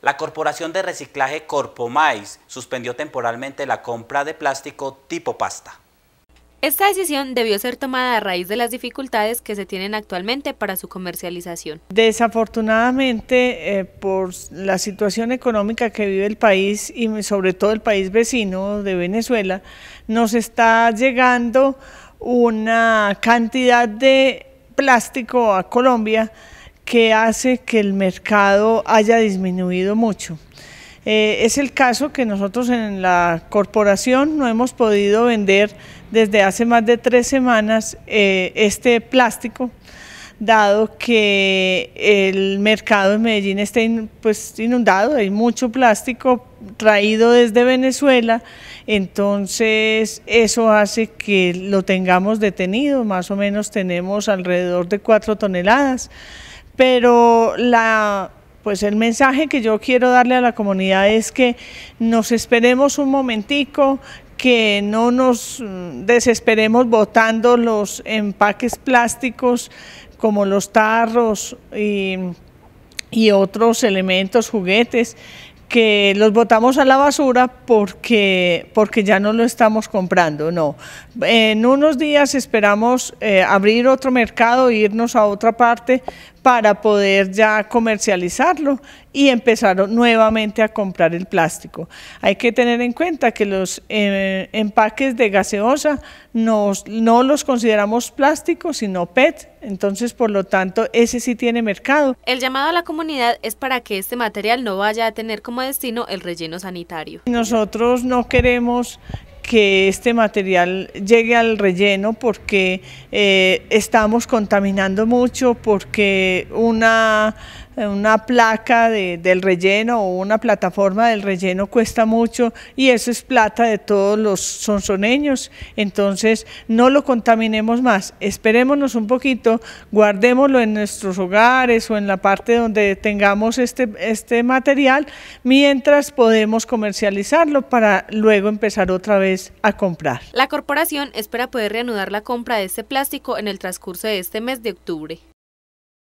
La Corporación de Reciclaje Corpomais suspendió temporalmente la compra de plástico tipo pasta. Esta decisión debió ser tomada a raíz de las dificultades que se tienen actualmente para su comercialización. Desafortunadamente, eh, por la situación económica que vive el país y sobre todo el país vecino de Venezuela, nos está llegando una cantidad de plástico a Colombia que hace que el mercado haya disminuido mucho. Eh, es el caso que nosotros en la corporación no hemos podido vender desde hace más de tres semanas eh, este plástico, dado que el mercado en Medellín está pues, inundado, hay mucho plástico traído desde Venezuela, entonces eso hace que lo tengamos detenido, más o menos tenemos alrededor de cuatro toneladas pero pues el mensaje que yo quiero darle a la comunidad es que nos esperemos un momentico, que no nos desesperemos botando los empaques plásticos como los tarros y, otros elementos, juguetes, que los botamos a la basura porque, porque ya no lo estamos comprando, no. En unos días esperamos eh, abrir otro mercado, irnos a otra parte para poder ya comercializarlo y empezar nuevamente a comprar el plástico. Hay que tener en cuenta que los eh, empaques de gaseosa no los consideramos plásticos, sino PET, entonces por lo tanto ese sí tiene mercado. El llamado a la comunidad es para que este material no vaya a tener como destino el relleno sanitario. Nosotros no queremos que este material llegue al relleno porque eh, estamos contaminando mucho, porque una una placa del relleno o una plataforma del relleno cuesta mucho y eso es plata de todos los sonsoneños. Entonces, no lo contaminemos más, esperémonos un poquito, guardémoslo en nuestros hogares o en la parte donde tengamos este, este material mientras podemos comercializarlo para luego empezar otra vez a comprar. La corporación espera poder reanudar la compra de este plástico en el transcurso de este mes de octubre.